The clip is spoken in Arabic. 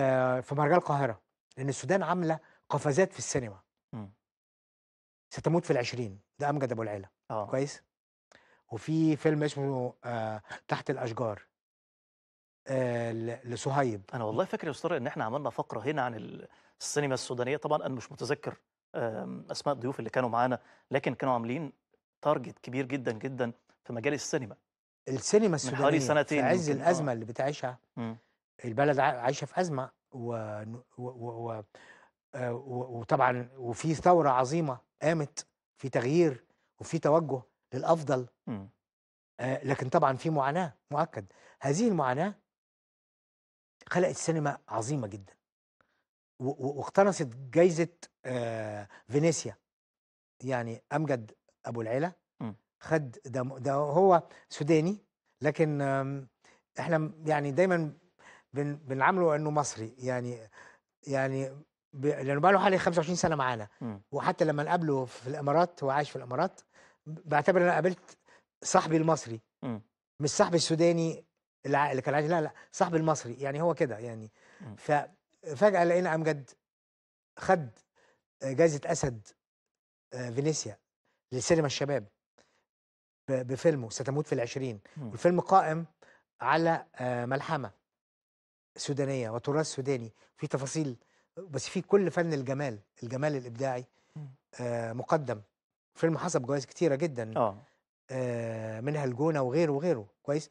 آه، في مهرجان القاهره لان السودان عامله قفزات في السينما م. إمم. ستموت في العشرين ده امجد ابو العيله آه. كويس وفي فيلم اسمه آه تحت الاشجار آه لصهيب انا والله فاكر يا استاذ ان احنا عملنا فقره هنا عن السينما السودانيه طبعا انا مش متذكر آمم، اسماء الضيوف اللي كانوا معانا لكن كانوا عاملين تارجت كبير جدا جدا في مجال السينما السينما السودانيه من حوالي سنتين في عز آه. الازمه اللي بتعيشها م. إمم. البلد عايشه في ازمه و... و... و... آه، و... وطبعا وفي ثوره عظيمه قامت في تغيير وفي توجه للافضل آه، لكن طبعا في معاناه مؤكد هذه المعاناه خلقت سينما عظيمه جدا واقتنصت جايزه آه، فينيسيا يعني امجد ابو العيله خد ده, ده هو سوداني لكن احنا يعني دايما بنعامله انه مصري يعني يعني لانه بقى له حوالي 25 سنه معانا وحتى لما نقابله في الامارات هو عايش في الامارات بعتبر انا قابلت صاحبي المصري م. مش صاحبي السوداني اللي كان عايش لا لا صاحبي المصري يعني هو كده يعني ففجاه لقينا امجد خد جائزه اسد آه، فينيسيا للسينما الشباب بفيلمه ستموت في العشرين والفيلم قائم على آه، ملحمه سودانيه وتراث سوداني في تفاصيل بس في كل فن الجمال الجمال الابداعي آه مقدم فيلم حسب جوائز كتيره جدا آه. آه. منها الجونه وغيره وغيره كويس